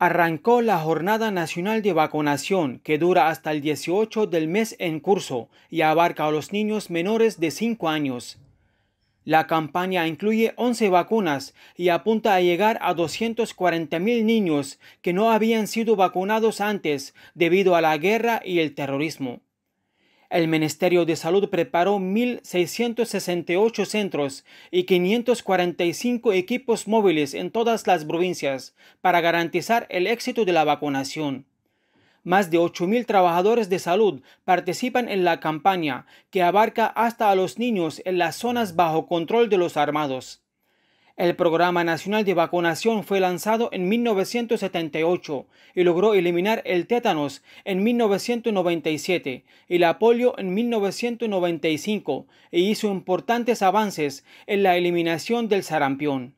arrancó la Jornada Nacional de Vacunación que dura hasta el 18 del mes en curso y abarca a los niños menores de 5 años. La campaña incluye 11 vacunas y apunta a llegar a 240.000 niños que no habían sido vacunados antes debido a la guerra y el terrorismo. El Ministerio de Salud preparó 1.668 centros y 545 equipos móviles en todas las provincias para garantizar el éxito de la vacunación. Más de 8.000 trabajadores de salud participan en la campaña que abarca hasta a los niños en las zonas bajo control de los armados. El Programa Nacional de Vacunación fue lanzado en 1978 y logró eliminar el tétanos en 1997 y la polio en 1995 e hizo importantes avances en la eliminación del sarampión.